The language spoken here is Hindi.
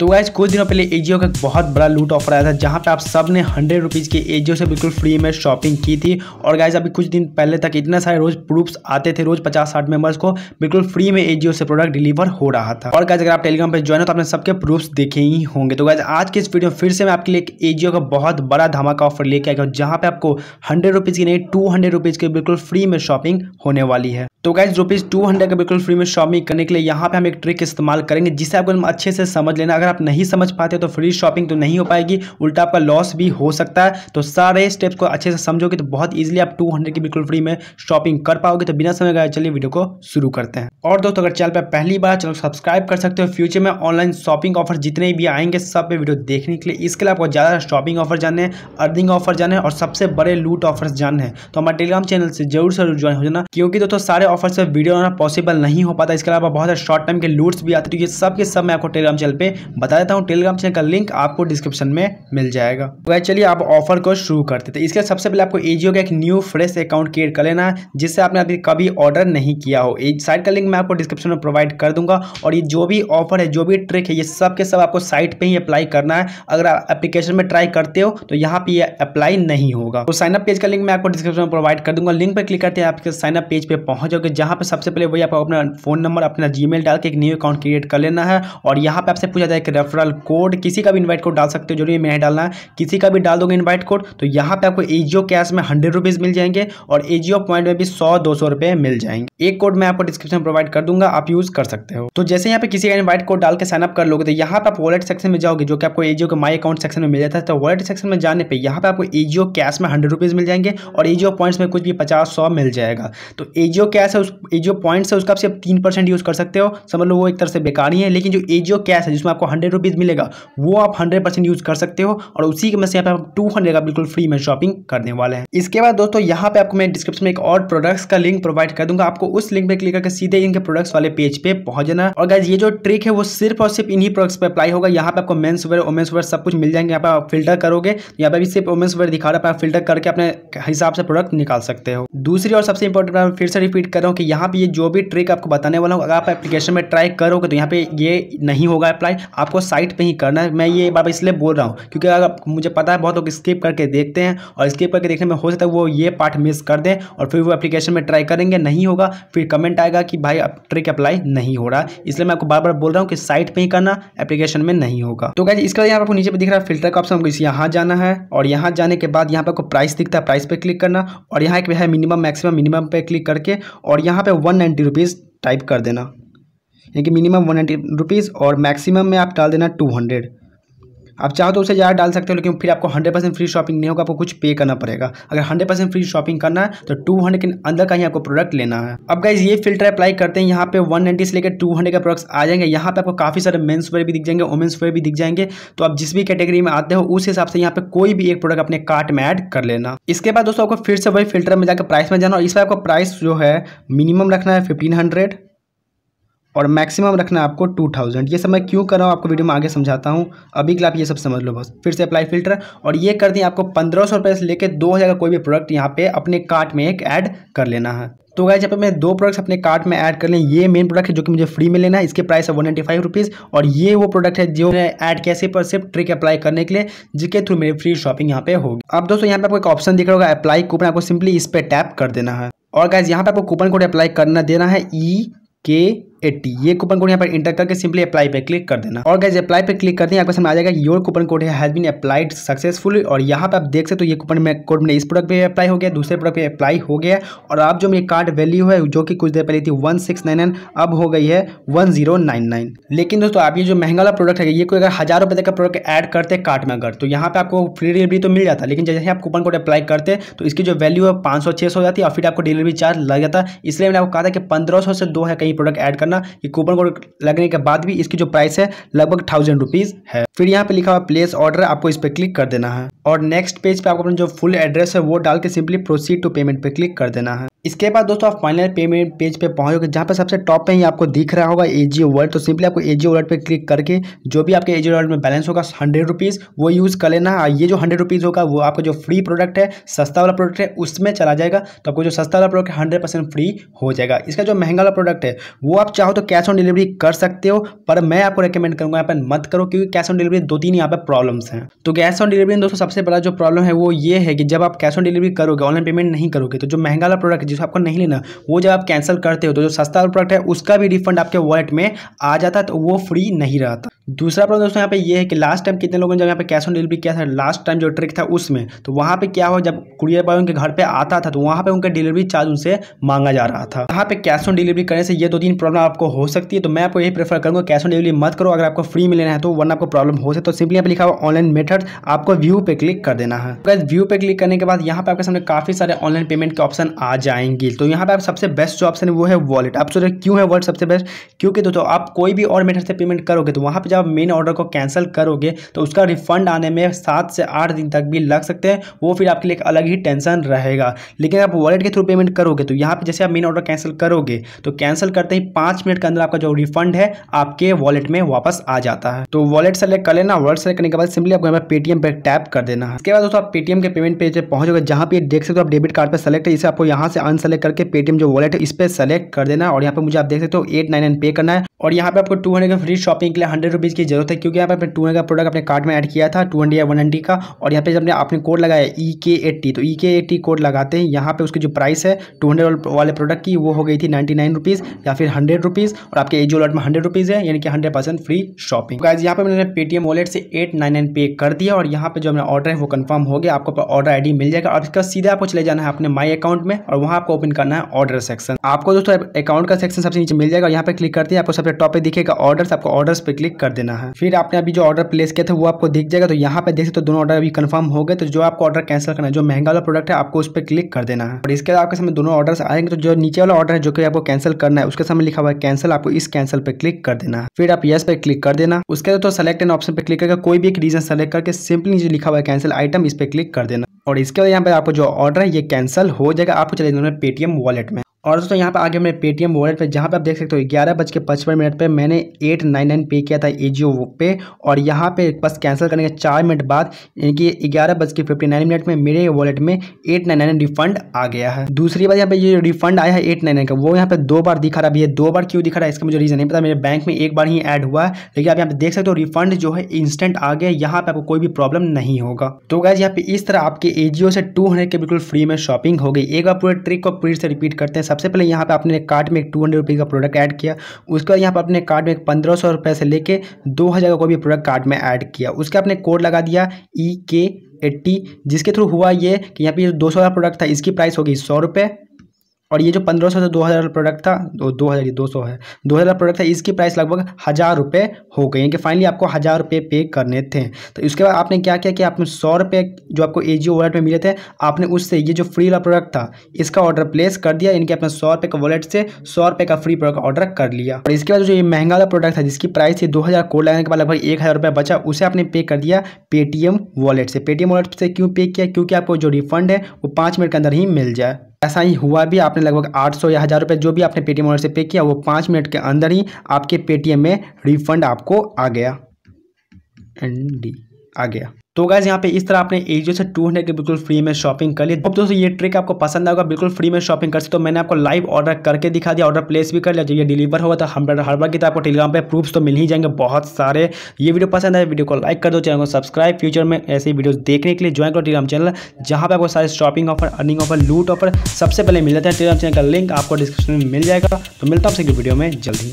तो वैसे कुछ दिनों पहले एजियो का एक बहुत बड़ा लूट ऑफर आया था जहां पे आप सब ने हंड्रेड रुपीज़ के एजियो से बिल्कुल फ्री में शॉपिंग की थी और गाइज अभी कुछ दिन पहले तक इतना सारे रोज प्रूफ्स आते थे रोज पचास साठ मेंबर्स को बिल्कुल फ्री में एजियो से प्रोडक्ट डिलीवर हो रहा था और गाइज अगर आप टेलीग्राम पर ज्वाइन हो तो आपने सबके प्रूफ्स देखे ही होंगे तो गाइज आज के इस वीडियो में फिर से मैं आपके लिए एक एजियो का बहुत बड़ा धमाका ऑफर लेके आया हूँ जहाँ पे आपको हंड्रेड रुपीज़ की नहीं टू हंड्रेड रुपीज़ की बिल्कुल फ्री में शॉपिंग होने वाली है तो गाइज रुपीज़ टू हंड्रेड का बिल्कुल फ्री में शॉपिंग करने के लिए यहाँ पे हम एक ट्रिक इस्तेमाल करेंगे जिसे आपको अच्छे से समझ लेना अगर आप नहीं समझ पाते तो फ्री शॉपिंग तो नहीं हो पाएगी उल्टा आपका लॉस भी हो सकता है तो सारे स्टेप्स को अच्छे से समझोगे तो बहुत ईजिली आप टू हंड्रेड की बिल्कुल फ्री में शॉपिंग कर पाओगे तो बिना समय गए चलिए वीडियो को शुरू करते हैं और दोस्तों अगर चैनल पर पहली बार चैनल सब्सक्राइब कर सकते हो फ्यूचर में ऑनलाइन शॉपिंग ऑफर जितने भी आएंगे सब पे वीडियो देखने के लिए इसके लिए आपको ज़्यादा शॉपिंग ऑफर जानने अर्निंग ऑफर जानने और सबसे बड़े लूट ऑफर्स जानने हैं तो हमारे टेलीग्राम चैनल से जरूर से ज्वाइन हो जाना क्योंकि दोस्तों सारे ऑफर से वीडियो बनाना पॉसिबल नहीं हो पाता इसके अलावा बहुत सारे शॉर्ट टाइम के लूट्स भी आते हैं तो सबके सब मैं आपको टेलीग्राम चैनल पर बता देता हूँ टेलीग्राम चैनल का लिंक आपको डिस्क्रिप्शन में मिल जाएगा तो चलिए आप ऑफर को शुरू करते थे तो इसके सबसे पहले आपको एजियो का एक न्यू फ्रेश अकाउंट क्रिएट कर लेना है जिससे आपने अभी कभी ऑर्डर नहीं किया हो साइट का लिंक मैं आपको डिस्क्रिप्शन में प्रोवाइड कर दूंगा और ये जो भी ऑफर है जो भी ट्रिक है ये सब के सब आपको साइट पर ही अप्लाई करना है अगर आप एप्लीकेशन में ट्राई करते हो तो यहाँ पर ये अप्लाई नहीं होगा तो साइनअप पेज का लिंक मैं आपको डिस्क्रिप्शन में प्रोवाइड कर दूंगा लिंक पर क्लिक करते हैं आपके साइनअप पेज पर पहुंच जाओगे जहाँ पर सबसे पहले वही आपको अपना फोन नंबर अपना जी डाल के एक न्यू अकाउंट क्रिएट कर लेना है और यहाँ पर आपसे पूछा जाए एक रेफरल कोड किसी का भी इन्वाइट कोड डाल सकते हो जरूरी मैं डालना किसी का भी डाल दोगे इन्वाइट कोड तो यहाँ पे आपको एजियो कैश में हंड्रेड रुपीज़ मिल जाएंगे और एजियो पॉइंट में भी सौ दो सौ रुपए मिल जाएंगे एक कोड मैं आपको डिस्क्रिप्शन प्रोवाइड कर दूंगा आप यूज़ कर सकते हो तो जैसे यहाँ पे किसी का इन्वाइट कोड डाल के साइनअप कर लोगे तो यहाँ पे आप वॉलेट सेक्शन में जाओगे जो कि आपको एजियो के माई अकाउंट सेक्शन में मिल जाता है तो वॉलेट सेक्शन में जाने पर यहाँ पे आपको एजियो कैश में हंड्रेड रुपीज़ मिल जाएंगे और एजियो पॉइंट्स में कुछ भी पचास सौ मिल जाएगा तो एजियो कैश है उस एजियो पॉइंट्स है उसका आप सिर्फ तीन परसेंट यूज़ कर सकते हो समझ लो वो एक तरह से बेकार ही है लेकिन जो एजियो कैश है जिसमें आपको हंड्रेड रुपीज़ मिलेगा वो आप हंड्रेड परसेंट यूज़ कर सकते हो और उसी के में से यहाँ पे आप टू हंड्रेड का बिल्कुल फ्री में शॉपिंग करने वाले हैं इसके बाद दोस्तों यहाँ पे आपको मैं डिस्क्रिप्शन में एक और प्रोडक्ट्स का लिंक प्रोवाइड कर दूंगा आपको उस लिंक पर क्लिक करके सीधे इनके प्रोडक्ट्स वाले पेज पर पहुंच जाना और गैस ये जो ट्रिक है वो सिर्फ और सिर्फ इन्हीं प्रोडक्ट्स पर अप्लाई होगा यहाँ पर आपको मेन्स वेयर वोमेंस वेयर सब कुछ मिल जाएंगे यहाँ पर आप फिल्टर करोगे यहाँ पे भी सिर्फ वोमेंस वेयर दिखा रहा है आप फिल्टर करके अपने हिसाब से प्रोडक्ट निकाल सकते हो दूसरी और सबसे इंपॉर्टेंट मैं फिर से रिपीट कर रहा हूँ कि यहाँ पर ये जो भी ट्रिक आपको बताने वाला हूँ अगर आप एप्लीकेशन में ट्राई करोगे तो यहाँ पे ये नहीं होगा अप्लाई आपको साइट पे ही करना है मैं ये बात इसलिए बोल रहा हूँ क्योंकि अगर मुझे पता है बहुत लोग स्किप करके देखते हैं और स्किप करके देखने में हो सकता है वो ये पार्ट मिस कर दें और फिर वो एप्लीकेशन में ट्राई करेंगे नहीं होगा फिर कमेंट आएगा कि भाई ट्रिक अप्लाई नहीं हो रहा इसलिए मैं आपको बार बार बोल रहा हूँ कि साइट पर ही करना एप्लीकेशन में नहीं होगा तो क्या इसका यहाँ आपको नीचे पर दिख रहा है फिल्टर का ऑप्शन इस यहाँ जाना है और यहाँ जाने के बाद यहाँ पर आपको प्राइस दिखता है प्राइस पर क्लिक करना और यहाँ एक है मिनिमम मैक्सिमम मिनिमम पर क्लिक करके और यहाँ पर वन नाइन्टी टाइप कर देना यानी कि मिनिमम वन नाइन्टी रुपीज़ और मैक्सिमम में आप डाल देना टू हंड्रेड आप चाहो तो उसे ज़्यादा डाल सकते हो लेकिन फिर आपको हंड्रेड परसेंट फ्री शॉपिंग नहीं होगा आपको कुछ पे करना पड़ेगा अगर हंड्रेड परसेंट फ्री शॉपिंग करना है तो टू हंड्रेड के अंदर का ही आपको प्रोडक्ट लेना है अब गाइज ये फिल्टर अप्लाई करते हैं यहाँ पे वन नाइन्टी से लेकर टू हंड्रेड का प्रोडक्ट्स आ जाएंगे यहाँ पे आपको काफ़ी सारे मेन्स वेयर भी दिख जाएंगे वुमेंस वेयर भी दिख जाएंगे तो आप जिस भी कैटेगरी में आते हो उस हिसाब से यहाँ पे कोई भी एक प्रोडक्ट अपने कार्ट में एड कर लेना इसके बाद दोस्तों आपको फिर से वही फिल्टर में जाकर प्राइस में जाना और इस बार आपको प्राइस जो है मिनिमम रखना है फिफ्टीन हंड्रेड और मैक्सिमम रखना है आपको टू थाउजेंड ये सब मैं क्यों कर रहा हूँ आपको वीडियो में आगे समझाता हूँ अभी के लिए आप ये सब समझ लो बस फिर से अप्लाई फिल्टर और ये कर दें आपको पंद्रह सौ रुपये से लेकर दो हज़ार का कोई भी प्रोडक्ट यहाँ पे अपने कार्ट में एक ऐड कर लेना है तो गाय जब मैं दो प्रोडक्ट्स अपने कार्ट में ऐड कर लें ये मेन प्रोडक्ट है जो कि मुझे फ्री में लेना है इसके प्राइस है वन नाइन्टी फाइव रुपीज़ और ये वो प्रोडक्ट है जो मैं ऐड कैसे पर सिर्फ ट्रिक अप्लाई करने के लिए जिसके थ्रू मेरी फ्री शॉपिंग यहाँ पे होगी अब दोस्तों यहाँ पे आपको एक ऑप्शन दिख रहा होगा अप्लाई कूपन आपको सिंपली इस पर टैप कर देना है और गाय यहाँ पे आपको कूपन कोड अप्लाई करना देना है ई e के एट्टी ये कूपन कोड यहाँ पर इंटर करके सिंपली अप्लाई पे क्लिक कर देना और गैस अप्लाई पे क्लिक कर हैं आपके सामने आ जाएगा your coupon code has been applied successful और यहाँ पर आप देख सकते हो ये कूपन में कोड मेरे इस प्रोडक्ट पे अप्लाई हो गया दूसरे प्रोडक्ट पे अप्लाई हो गया और आप जो मेरी कार्ड वैल्यू है जो कि कुछ देर पहले थी वन अब हो गई है वन लेकिन दोस्तों आप ये जो महंगा वाला प्रोडक्ट है ये कोई अगर हज़ार रुपये का प्रोडक्ट एड करते कार्ट में अगर तो यहाँ पर आपको फ्री डिलीवरी तो मिल जाता लेकिन जैसे आप कूपन कोड अप्लाई करते तो इसकी जो वैल्यू है पाँच सौ हो जाती है और फिर आपको डिलीवरी चार्ज लग जाता इसलिए मैंने आपको कहा था कि पंद्रह से दो है कहीं प्रोडक्ट एड करना करना कि कूपन कोड लगने के बाद भी इसकी जो प्राइस है लगभग थाउजेंड रुपीज़ है फिर यहाँ पे लिखा हुआ प्लेस ऑर्डर आपको इस पर क्लिक कर देना है और नेक्स्ट पेज पे आपको अपना जो फुल एड्रेस है वो डाल के सिंपली प्रोसीड टू पेमेंट पे क्लिक कर देना है इसके बाद दोस्तों आप फाइनल पेमेंट पेज पे पहुंचोगे जहाँ पे सबसे टॉप पे ही आपको दिख रहा होगा एजीओ वर्ल्ड तो सिंपली आपको एजीओ वर्ल्ड पे क्लिक करके जो भी आपके एजीओ वर्ल्ड में बैलेंस होगा हंड्रेड रुपीज़ वो यूज़ कर लेना है ये जो हंड्रेड रुपीज़ होगा वो आपका जो फ्री प्रोडक्ट है सस्ता वाला प्रोडक्ट है उसमें चला जाएगा तो आपको जो सस्ता वाला प्रोडक्ट है हंड्रेड फ्री हो जाएगा इसका जो महंगा वाला प्रोडक्ट है वो आप चाहो तो कैश ऑन डिलीवरी कर सकते हो पर मैं आपको रिकमेंड करूंगा यहाँ पर मत करो क्योंकि कैश ऑन डिलीवरी दो तीन यहाँ पर प्रॉब्लम्स हैं तो कैश ऑन डिलीवरी दोस्तों सबसे बड़ा जो प्रॉब्लम है वो ये है कि जब आप कैश ऑन डिलीवरी करोगे ऑनलाइन पेमेंट नहीं करोगे तो जो महंगा वाला प्रोडक्ट है जिसको आपको नहीं लेना वो जब आप कैंसिल करते हो तो जो सस्ता वाला प्रोडक्ट है उसका भी रिफंड आपके वॉलेट में आ जाता तो वो फ्री नहीं रहता दूसरा प्रॉब्लम दोस्तों यहाँ पे ये है कि लास्ट टाइम कितने लोगों ने जब यहाँ पे कैश ऑन डिलीवरी किया था लास्ट टाइम जो ट्रिक था उसमें तो वहाँ पे क्या हो जब कुरियर बॉय उनके घर पे आता था तो वहाँ पे उनका डिलीवरी चार्ज उनसे मांगा जा रहा था यहाँ पे कैश ऑन डिलीवरी करने से ये दो तीन प्रॉब्लम आपको हो सकती है तो मैं आपको यही प्रेफर करूँगा कैश ऑन डिलीवरी मत करो अगर आपको फ्री में लेना है तो वन आपको प्रॉब्लम हो सकती तो सिंपली यहाँ लिखा हुआ ऑनलाइन मेथड आपको व्यू पे क्लिक कर देना है व्यू तो पे क्लिक करने के बाद यहाँ पे आपके सामने काफी सारे ऑनलाइन पेमेंट के ऑप्शन आ जाएंगे तो यहाँ पे आप सबसे बेस्ट जो ऑप्शन है वो है वॉलेट आप सोच रहे क्यों है वॉलेट सबसे बेस्ट क्योंकि दोस्तों आप कोई भी और मेथड से पेमेंट करोगे तो वहाँ पर जब मेन ऑर्डर को कैंसिल करोगे तो उसका रिफंड आने में सात से आठ दिन तक भी लग सकते हैं वो फिर आपके लिए एक अलग ही टेंशन रहेगा लेकिन आप वॉलेट के थ्रू पेमेंट करोगे तो यहाँ पर जैसे आप मेन ऑर्डर कैंसिल करोगे तो कैंसिल करते ही पाँच मिनट के अंदर आपका जो रिफंड है आपके वॉलेट में वापस आ जाता है तो वॉलेट सेलेक्ट कर लेना वॉलेट सेलेक्ट करने के बाद सिंपली आपको यहाँ पर पेटीएम पर टैप कर देना है इसके बाद दोस्तों आप पेटीएम के पेमेंट पेज पर पहुँचोगे जहाँ पर देख सकते हो आप डेबिट कार्ड पर सेलेक्ट है इसे आपको यहाँ से अनसेलेक्ट करके पेटीएम जो वॉलेट है इस पर सेलेक्ट कर देना और यहाँ पर मुझे आप देख सकते हो एट नाइन पे करना है और यहाँ पे आपको टू हंड्रेड फ्री शॉपिंग के लिए हंड्रेड रुपीज़ की जरूरत है क्योंकि यहाँ पर अपने टू का प्रोडक्ट अपने कार्ड में ऐड किया था टू या वन का और यहाँ पे जब आपने कोड लगाया ई के एट्टी तो ई के एट्टी कोड लगाते हैं यहाँ पे उसकी जो प्राइस है टू हंड्रेड वाले प्रोडक्ट की वो हो गई थी नाइन्टी नाइन रुपीज़ या फिर हंड्रेड रुपीज़ और आपके एजो अलर्ट में हंड्रेड रुपीज़ है यानी कि hundred percent free shopping guys यहाँ पर मैंने पेटीएम वॉलेट से एट पे कर दिया और यहाँ पर जो मेरा ऑर्डर है वो कन्फर्म हो गया आपको ऑर्डर आई मिल जाएगा और इसका सीधे आपको चले जाना है अपने माई अकाउंट में और वहाँ आपको ओपन करना है ऑर्डर सेक्शन आपको दोस्तों अकाउंट का सेक्शन सबसे नीचे मिल जाएगा और यहाँ पे क्लिक करते हैं आपको सबसे टॉप पे दिखेगा ऑर्डर्स आपको ऑर्डर्स पे क्लिक कर देना है फिर आपने अभी जो ऑर्डर प्लेस किया था वो आपको दिख जाएगा तो यहाँ पे देख सकते हो दोनों ऑर्डर अभी कंफर्म हो गए तो जो आपको ऑर्डर कैंसिल करना है जो महंगा वाला प्रोडक्ट है आपको उस पर क्लिक तो तो कर देना है और इसके बाद आपके समय दोनों ऑर्डर आएंगे तो जो नीचे वाला ऑर्डर है जो कि आपको कैंसिल करना है उसके समय लिखा हुआ है कैंसिल आपको इस कैंसिल पर क्लिक कर देना है फिर आप येस पे क्लिक कर देना उसके बाद तो सेलेक्ट एंड ऑप्शन पर क्लिक करके कोई भी एक रीजन सेलेक्ट करके सिंपली जो लिखा हुआ है कैंसिल आइटम इस पर क्लिक कर देना और इसके बाद यहाँ पर आपको जो ऑर्डर है ये कैंसिल हो जाएगा आपको चले जाना पेटीएम वॉलेट में और दोस्तों यहाँ पे आगे हमने पेटीएम वॉलेट पे जहाँ पे आप देख सकते हो ग्यारह बज के पचपन मिनट पे मैंने एट नाइन नाइन पे किया था ए जी पे और यहाँ पे बस कैंसिल करने के चार मिनट बाद यानी कि ग्यारह बज के फिफ्टी नाइन मिनट में मेरे वॉलेट में एट नाइन नाइन रिफंड आ गया है दूसरी बात यहाँ पे ये रिफंड आया है एट नाइन नाइन का वो यहाँ पे दो बार दिखा रहा है ये दो बार क्यों दिखा रहा है इसका मुझे रीज़न नहीं पता मेरे बैंक में एक बार ही एड हुआ है लेकिन आप यहाँ पे देख सकते हो रिफंड जो है इंस्टेंट आ गया यहाँ पे आपको कोई भी प्रॉब्लम नहीं होगा तो गैस यहाँ पे इस तरह आपके ए से टू के बिल्कुल फ्री में शॉपिंग हो गई एक बार पूरे ट्रिक को फिर से रिपीट करते हैं सबसे पहले यहाँ पे आपने कार्ड में एक टू हंड्रेड रुपीज़ का प्रोडक्ट ऐड किया उसके बाद यहाँ पर अपने कार्ड में पंद्रह सौ रुपये से लेके दो हज़ार का कोई भी प्रोडक्ट कार्ड में ऐड किया उसका आपने कोड लगा दिया ई के एट्टी जिसके थ्रू हुआ ये कि यहाँ पे जो दो सौ का प्रोडक्ट था इसकी प्राइस होगी सौ रुपये और ये जो पंद्रह सौ से दो हज़ार प्रोडक्ट था दो हज़ार दो सौ है दो हज़ार प्रोडक्ट था इसकी प्राइस लगभग हज़ार रुपये हो गई कि फाइनली आपको हज़ार रुपये पे करने थे तो इसके बाद आपने क्या किया कि आपने सौ रुपये जो आपको ए जी वॉलेट में मिले थे आपने उससे ये जो फ्री वाला प्रोडक्ट था इसका ऑर्डर प्लेस कर दिया यानी कि आपने सौ रुपये का वॉलेट से सौ रुपये का फ्री प्रोडक्ट ऑर्डर कर लिया और इसके बाद जो ये महंगा वाला प्रोडक्ट था जिसकी प्राइस थी दो हज़ार कोड लगाने के बाद लगभग एक हज़ार रुपये बचा उसे आपने पे कर दिया पेटीएम वॉलेट से पेटीएम वॉलेट से क्यों पे किया क्योंकि आपको जो रिफंड है वो पाँच मिनट के अंदर ही मिल जाए ऐसा ही हुआ भी आपने लगभग 800 या हज़ार रुपये जो भी आपने पेटीएम ऑनर से पे किया वो पाँच मिनट के अंदर ही आपके पेटीएम में रिफंड आपको आ गया एन डी आ गया तो गाइज यहाँ पे इस तरह आपने एजियो से 200 की बिल्कुल फ्री में शॉपिंग कर ली अब दोस्तों ये ट्रिक आपको पसंद आएगा बिल्कुल फ्री में शॉपिंग कर सकते तो मैंने आपको लाइव ऑर्डर करके दिखा दिया ऑर्डर प्लेस भी कर लिया जब ये डिलीवर होगा तो हम हर बार की तो आपको टेलीग्राम पे प्रूफ्स तो मिल ही जाएंगे बहुत सारे ये वीडियो पसंद आए वीडियो को लाइक कर दो चैनल को सब्सक्राइब फ्यूचर में ऐसे वीडियो देखने के लिए ज्वाइन करो टेलीग्राम चैनल जहाँ पर आपको सारे शॉपिंग ऑफर अर्निंग ऑफर लूट ऑफर सबसे पहले मिल जाता है टेलीग्राम चैनल का लिंक आपको डिस्क्रिप्शन में मिल जाएगा तो मिलता है आपसे वीडियो में जल्दी